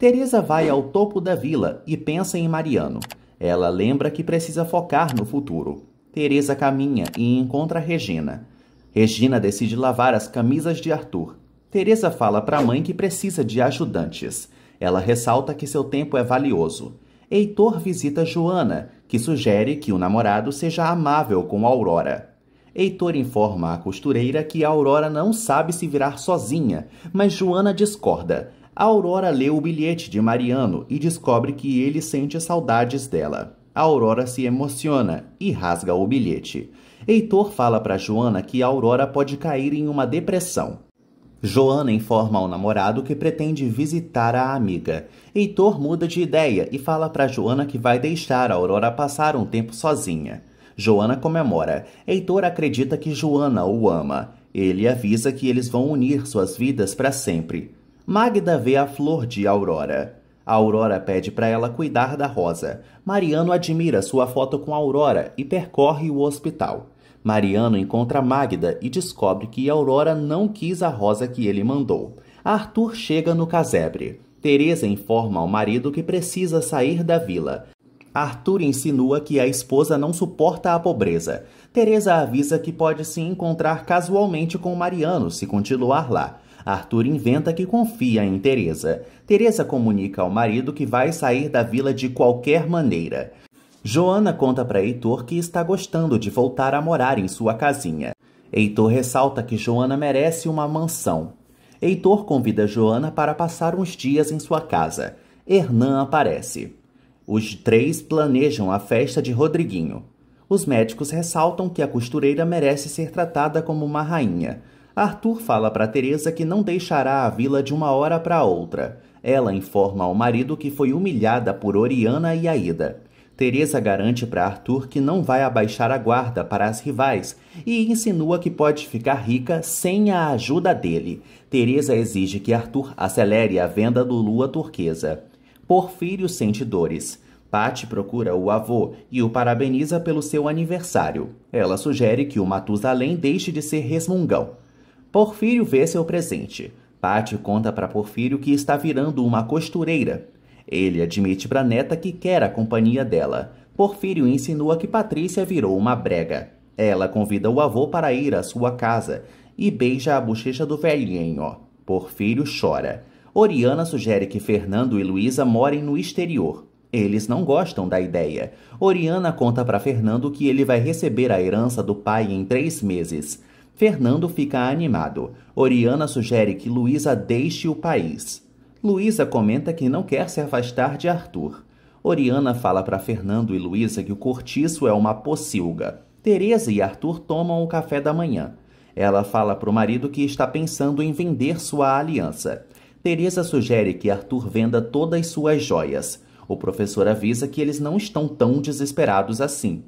Teresa vai ao topo da vila e pensa em Mariano. Ela lembra que precisa focar no futuro. Teresa caminha e encontra Regina. Regina decide lavar as camisas de Arthur. Teresa fala para a mãe que precisa de ajudantes. Ela ressalta que seu tempo é valioso. Heitor visita Joana, que sugere que o namorado seja amável com Aurora. Heitor informa à costureira que Aurora não sabe se virar sozinha, mas Joana discorda. Aurora lê o bilhete de Mariano e descobre que ele sente saudades dela. Aurora se emociona e rasga o bilhete. Heitor fala para Joana que Aurora pode cair em uma depressão. Joana informa ao namorado que pretende visitar a amiga. Heitor muda de ideia e fala para Joana que vai deixar Aurora passar um tempo sozinha. Joana comemora. Heitor acredita que Joana o ama. Ele avisa que eles vão unir suas vidas para sempre. Magda vê a flor de Aurora. A Aurora pede para ela cuidar da Rosa. Mariano admira sua foto com Aurora e percorre o hospital. Mariano encontra Magda e descobre que Aurora não quis a rosa que ele mandou. Arthur chega no casebre. Teresa informa ao marido que precisa sair da vila. Arthur insinua que a esposa não suporta a pobreza. Teresa avisa que pode se encontrar casualmente com Mariano se continuar lá. Arthur inventa que confia em Teresa. Teresa comunica ao marido que vai sair da vila de qualquer maneira. Joana conta para Heitor que está gostando de voltar a morar em sua casinha. Heitor ressalta que Joana merece uma mansão. Heitor convida Joana para passar uns dias em sua casa. Hernan aparece. Os três planejam a festa de Rodriguinho. Os médicos ressaltam que a costureira merece ser tratada como uma rainha, Arthur fala para Teresa que não deixará a vila de uma hora para outra. Ela informa ao marido que foi humilhada por Oriana e Aida. Teresa garante para Arthur que não vai abaixar a guarda para as rivais e insinua que pode ficar rica sem a ajuda dele. Teresa exige que Arthur acelere a venda do Lua Turquesa. Porfírio sente dores. Patti procura o avô e o parabeniza pelo seu aniversário. Ela sugere que o Matusalém deixe de ser resmungão. Porfírio vê seu presente. Patti conta para Porfírio que está virando uma costureira. Ele admite para neta que quer a companhia dela. Porfírio insinua que Patrícia virou uma brega. Ela convida o avô para ir à sua casa e beija a bochecha do velhinho. Porfírio chora. Oriana sugere que Fernando e Luísa morem no exterior. Eles não gostam da ideia. Oriana conta para Fernando que ele vai receber a herança do pai em três meses. Fernando fica animado. Oriana sugere que Luísa deixe o país. Luísa comenta que não quer se afastar de Arthur. Oriana fala para Fernando e Luísa que o cortiço é uma pocilga. Teresa e Arthur tomam o café da manhã. Ela fala para o marido que está pensando em vender sua aliança. Teresa sugere que Arthur venda todas suas joias. O professor avisa que eles não estão tão desesperados assim.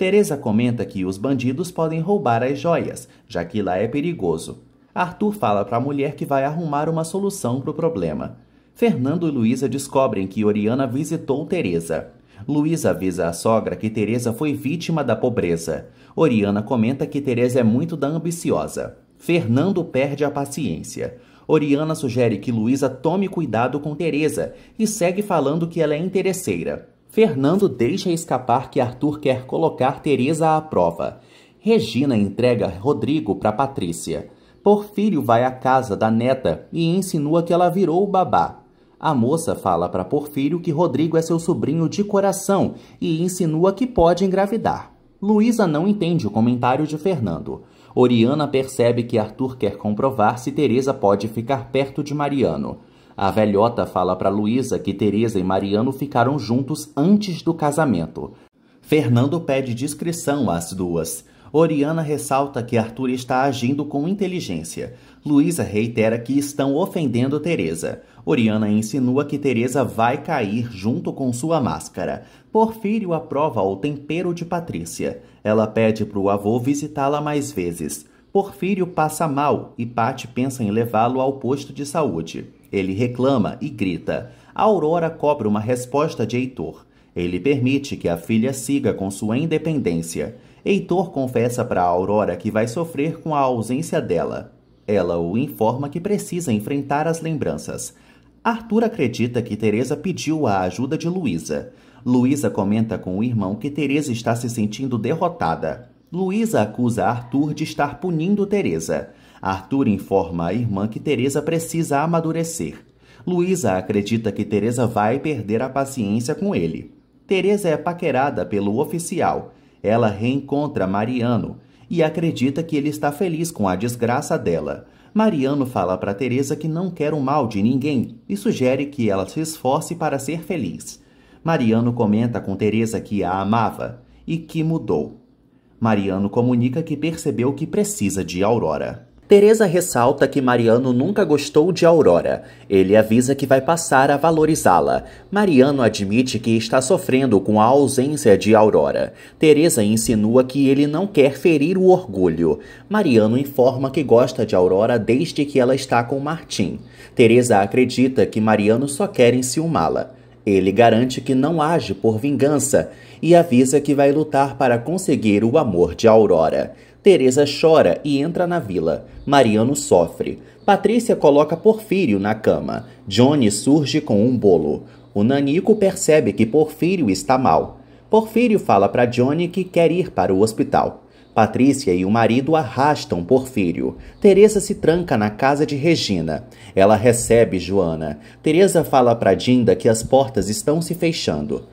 Teresa comenta que os bandidos podem roubar as joias, já que lá é perigoso. Arthur fala para a mulher que vai arrumar uma solução para o problema. Fernando e Luísa descobrem que Oriana visitou Teresa. Luísa avisa a sogra que Teresa foi vítima da pobreza. Oriana comenta que Teresa é muito da ambiciosa. Fernando perde a paciência. Oriana sugere que Luísa tome cuidado com Teresa e segue falando que ela é interesseira. Fernando deixa escapar que Arthur quer colocar Teresa à prova. Regina entrega Rodrigo para Patrícia. Porfírio vai à casa da neta e insinua que ela virou o babá. A moça fala para Porfírio que Rodrigo é seu sobrinho de coração e insinua que pode engravidar. Luísa não entende o comentário de Fernando. Oriana percebe que Arthur quer comprovar se Teresa pode ficar perto de Mariano. A velhota fala para Luísa que Teresa e Mariano ficaram juntos antes do casamento. Fernando pede discrição às duas. Oriana ressalta que Arthur está agindo com inteligência. Luísa reitera que estão ofendendo Teresa. Oriana insinua que Teresa vai cair junto com sua máscara. Porfírio aprova o tempero de Patrícia. Ela pede para o avô visitá-la mais vezes. Porfírio passa mal e Pat pensa em levá-lo ao posto de saúde. Ele reclama e grita. A Aurora cobra uma resposta de Heitor. Ele permite que a filha siga com sua independência. Heitor confessa para Aurora que vai sofrer com a ausência dela. Ela o informa que precisa enfrentar as lembranças. Arthur acredita que Teresa pediu a ajuda de Luísa. Luísa comenta com o irmão que Teresa está se sentindo derrotada. Luísa acusa Arthur de estar punindo Teresa. Arthur informa a irmã que Teresa precisa amadurecer. Luísa acredita que Teresa vai perder a paciência com ele. Teresa é paquerada pelo oficial. Ela reencontra Mariano e acredita que ele está feliz com a desgraça dela. Mariano fala para Teresa que não quer o mal de ninguém e sugere que ela se esforce para ser feliz. Mariano comenta com Teresa que a amava e que mudou. Mariano comunica que percebeu que precisa de Aurora. Teresa ressalta que Mariano nunca gostou de Aurora. Ele avisa que vai passar a valorizá-la. Mariano admite que está sofrendo com a ausência de Aurora. Teresa insinua que ele não quer ferir o orgulho. Mariano informa que gosta de Aurora desde que ela está com Martim. Teresa acredita que Mariano só quer enciumá-la. Ele garante que não age por vingança e avisa que vai lutar para conseguir o amor de Aurora. Teresa chora e entra na vila. Mariano sofre. Patrícia coloca Porfírio na cama. Johnny surge com um bolo. O Nanico percebe que Porfírio está mal. Porfírio fala para Johnny que quer ir para o hospital. Patrícia e o marido arrastam Porfírio. Teresa se tranca na casa de Regina. Ela recebe Joana. Teresa fala para Dinda que as portas estão se fechando.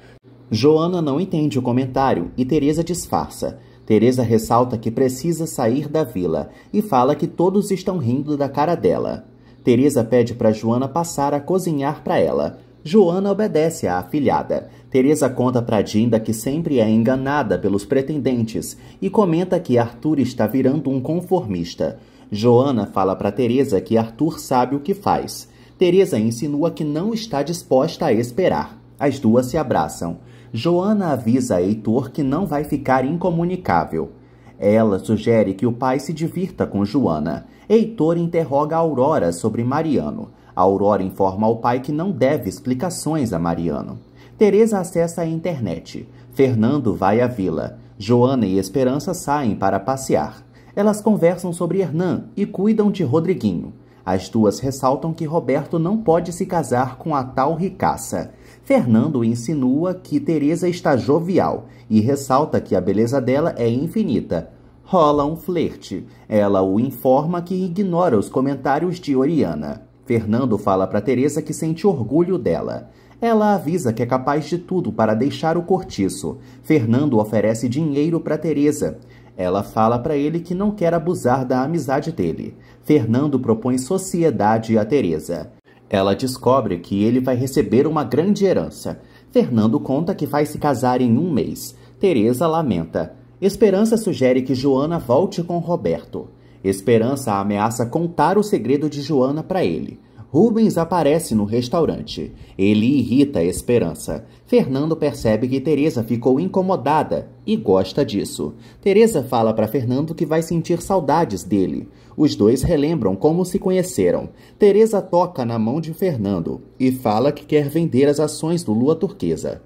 Joana não entende o comentário e Teresa disfarça. Teresa ressalta que precisa sair da vila e fala que todos estão rindo da cara dela. Teresa pede para Joana passar a cozinhar para ela. Joana obedece à afilhada. Teresa conta para Dinda que sempre é enganada pelos pretendentes e comenta que Arthur está virando um conformista. Joana fala para Teresa que Arthur sabe o que faz. Teresa insinua que não está disposta a esperar. As duas se abraçam. Joana avisa a Heitor que não vai ficar incomunicável. Ela sugere que o pai se divirta com Joana. Heitor interroga Aurora sobre Mariano. Aurora informa ao pai que não deve explicações a Mariano. Tereza acessa a internet. Fernando vai à vila. Joana e Esperança saem para passear. Elas conversam sobre Hernan e cuidam de Rodriguinho. As duas ressaltam que Roberto não pode se casar com a tal ricaça. Fernando insinua que Teresa está jovial e ressalta que a beleza dela é infinita. Rola um flerte. Ela o informa que ignora os comentários de Oriana. Fernando fala para Teresa que sente orgulho dela. Ela avisa que é capaz de tudo para deixar o cortiço. Fernando oferece dinheiro para Teresa. Ela fala para ele que não quer abusar da amizade dele. Fernando propõe sociedade a Teresa. Ela descobre que ele vai receber uma grande herança. Fernando conta que vai se casar em um mês. Teresa lamenta. Esperança sugere que Joana volte com Roberto. Esperança ameaça contar o segredo de Joana para ele. Rubens aparece no restaurante. Ele irrita a Esperança. Fernando percebe que Teresa ficou incomodada e gosta disso. Teresa fala para Fernando que vai sentir saudades dele. Os dois relembram como se conheceram. Teresa toca na mão de Fernando e fala que quer vender as ações do Lua Turquesa.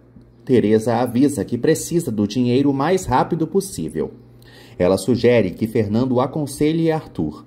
Teresa avisa que precisa do dinheiro o mais rápido possível. Ela sugere que Fernando aconselhe Arthur.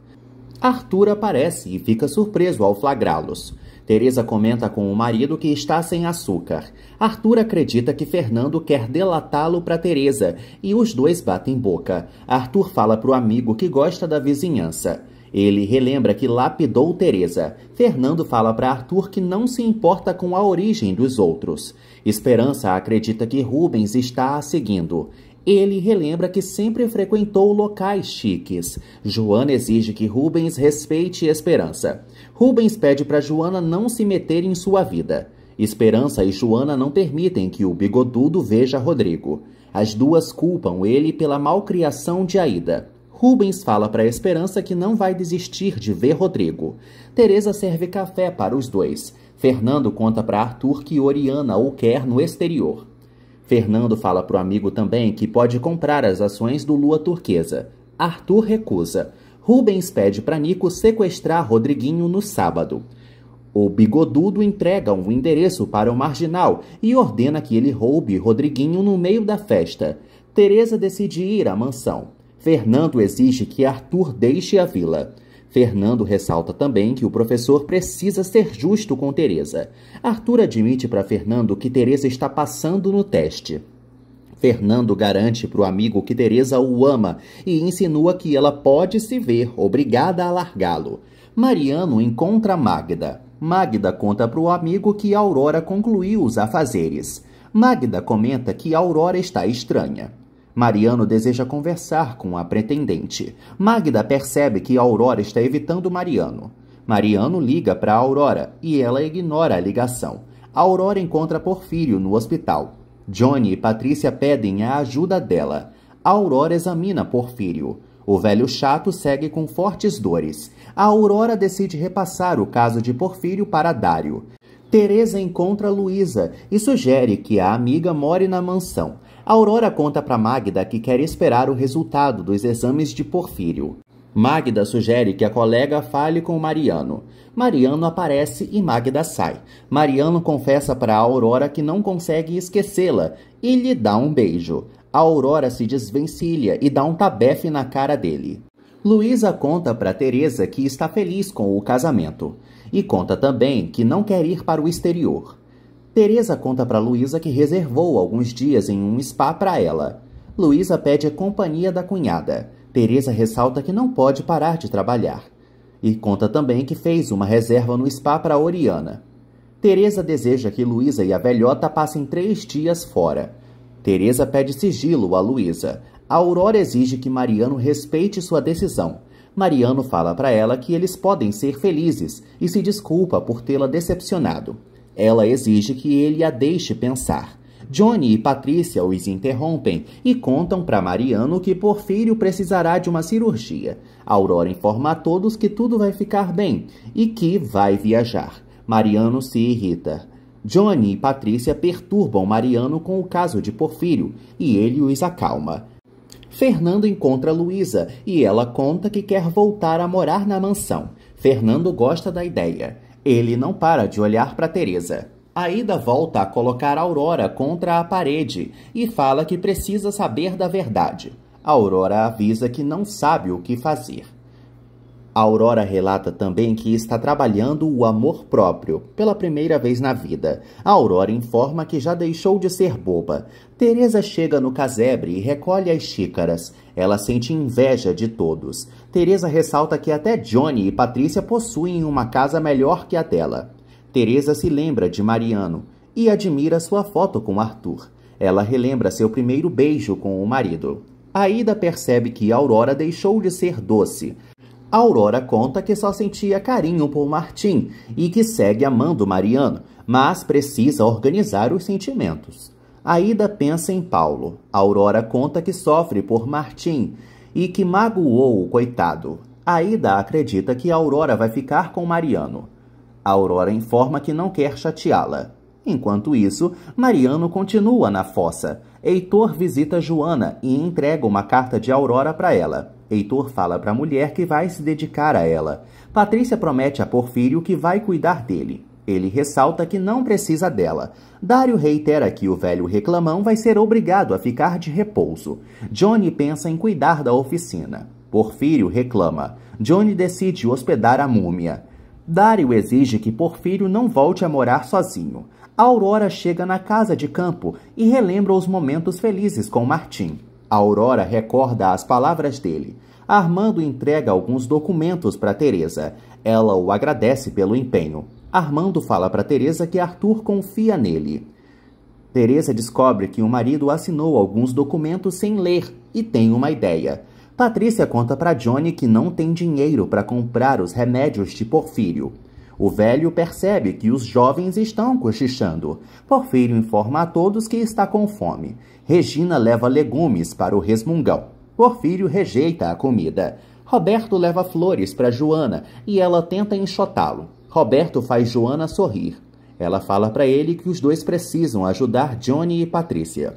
Arthur aparece e fica surpreso ao flagrá-los. Teresa comenta com o marido que está sem açúcar. Arthur acredita que Fernando quer delatá-lo para Teresa e os dois batem boca. Arthur fala para o amigo que gosta da vizinhança. Ele relembra que lapidou Teresa. Fernando fala para Arthur que não se importa com a origem dos outros. Esperança acredita que Rubens está a seguindo. Ele relembra que sempre frequentou locais chiques. Joana exige que Rubens respeite Esperança. Rubens pede para Joana não se meter em sua vida. Esperança e Joana não permitem que o bigodudo veja Rodrigo. As duas culpam ele pela malcriação de Aida. Rubens fala para Esperança que não vai desistir de ver Rodrigo. Teresa serve café para os dois. Fernando conta para Arthur que Oriana o quer no exterior. Fernando fala para o amigo também que pode comprar as ações do Lua Turquesa. Arthur recusa. Rubens pede para Nico sequestrar Rodriguinho no sábado. O bigodudo entrega um endereço para o marginal e ordena que ele roube Rodriguinho no meio da festa. Teresa decide ir à mansão. Fernando exige que Arthur deixe a vila. Fernando ressalta também que o professor precisa ser justo com Teresa. Arthur admite para Fernando que Teresa está passando no teste. Fernando garante para o amigo que Teresa o ama e insinua que ela pode se ver obrigada a largá-lo. Mariano encontra Magda. Magda conta para o amigo que Aurora concluiu os afazeres. Magda comenta que Aurora está estranha. Mariano deseja conversar com a pretendente. Magda percebe que Aurora está evitando Mariano. Mariano liga para Aurora e ela ignora a ligação. Aurora encontra Porfírio no hospital. Johnny e Patrícia pedem a ajuda dela. Aurora examina Porfírio. O velho chato segue com fortes dores. A Aurora decide repassar o caso de Porfírio para Dário. Teresa encontra Luísa e sugere que a amiga more na mansão. Aurora conta para Magda que quer esperar o resultado dos exames de Porfírio. Magda sugere que a colega fale com Mariano. Mariano aparece e Magda sai. Mariano confessa para Aurora que não consegue esquecê-la e lhe dá um beijo. A Aurora se desvencilha e dá um tabefe na cara dele. Luísa conta para Teresa que está feliz com o casamento e conta também que não quer ir para o exterior. Teresa conta para Luísa que reservou alguns dias em um spa para ela. Luísa pede a companhia da cunhada. Teresa ressalta que não pode parar de trabalhar. E conta também que fez uma reserva no spa para Oriana. Teresa deseja que Luísa e a velhota passem três dias fora. Teresa pede sigilo a Luísa. Aurora exige que Mariano respeite sua decisão. Mariano fala para ela que eles podem ser felizes e se desculpa por tê-la decepcionado. Ela exige que ele a deixe pensar. Johnny e Patrícia os interrompem e contam para Mariano que Porfírio precisará de uma cirurgia. Aurora informa a todos que tudo vai ficar bem e que vai viajar. Mariano se irrita. Johnny e Patrícia perturbam Mariano com o caso de Porfírio e ele os acalma. Fernando encontra Luísa e ela conta que quer voltar a morar na mansão. Fernando gosta da ideia. Ele não para de olhar para Teresa. Aida volta a colocar Aurora contra a parede e fala que precisa saber da verdade. Aurora avisa que não sabe o que fazer. A Aurora relata também que está trabalhando o amor próprio pela primeira vez na vida. A Aurora informa que já deixou de ser boba. Teresa chega no casebre e recolhe as xícaras. Ela sente inveja de todos. Teresa ressalta que até Johnny e Patrícia possuem uma casa melhor que a dela. Teresa se lembra de Mariano e admira sua foto com Arthur. Ela relembra seu primeiro beijo com o marido. Aida percebe que Aurora deixou de ser doce. Aurora conta que só sentia carinho por Martim e que segue amando Mariano, mas precisa organizar os sentimentos. Aida pensa em Paulo. Aurora conta que sofre por Martim e que magoou o coitado. Aida acredita que Aurora vai ficar com Mariano. Aurora informa que não quer chateá-la. Enquanto isso, Mariano continua na fossa. Heitor visita Joana e entrega uma carta de Aurora para ela. Heitor fala para a mulher que vai se dedicar a ela. Patrícia promete a Porfírio que vai cuidar dele. Ele ressalta que não precisa dela. Dário reitera que o velho reclamão vai ser obrigado a ficar de repouso. Johnny pensa em cuidar da oficina. Porfírio reclama. Johnny decide hospedar a múmia. Dário exige que Porfírio não volte a morar sozinho. A Aurora chega na casa de campo e relembra os momentos felizes com Martim. A Aurora recorda as palavras dele. Armando entrega alguns documentos para Teresa. Ela o agradece pelo empenho. Armando fala para Teresa que Arthur confia nele. Teresa descobre que o marido assinou alguns documentos sem ler e tem uma ideia. Patrícia conta para Johnny que não tem dinheiro para comprar os remédios de Porfírio. O velho percebe que os jovens estão cochichando. Porfírio informa a todos que está com fome. Regina leva legumes para o resmungão. Porfírio rejeita a comida. Roberto leva flores para Joana e ela tenta enxotá-lo. Roberto faz Joana sorrir. Ela fala para ele que os dois precisam ajudar Johnny e Patrícia.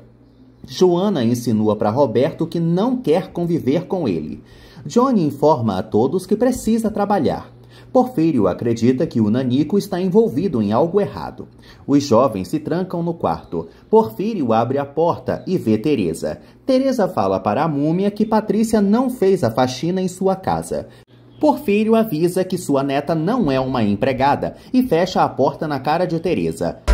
Joana insinua para Roberto que não quer conviver com ele. Johnny informa a todos que precisa trabalhar. Porfírio acredita que o Nanico está envolvido em algo errado. Os jovens se trancam no quarto. Porfírio abre a porta e vê Teresa. Teresa fala para a múmia que Patrícia não fez a faxina em sua casa. Porfírio avisa que sua neta não é uma empregada e fecha a porta na cara de Teresa.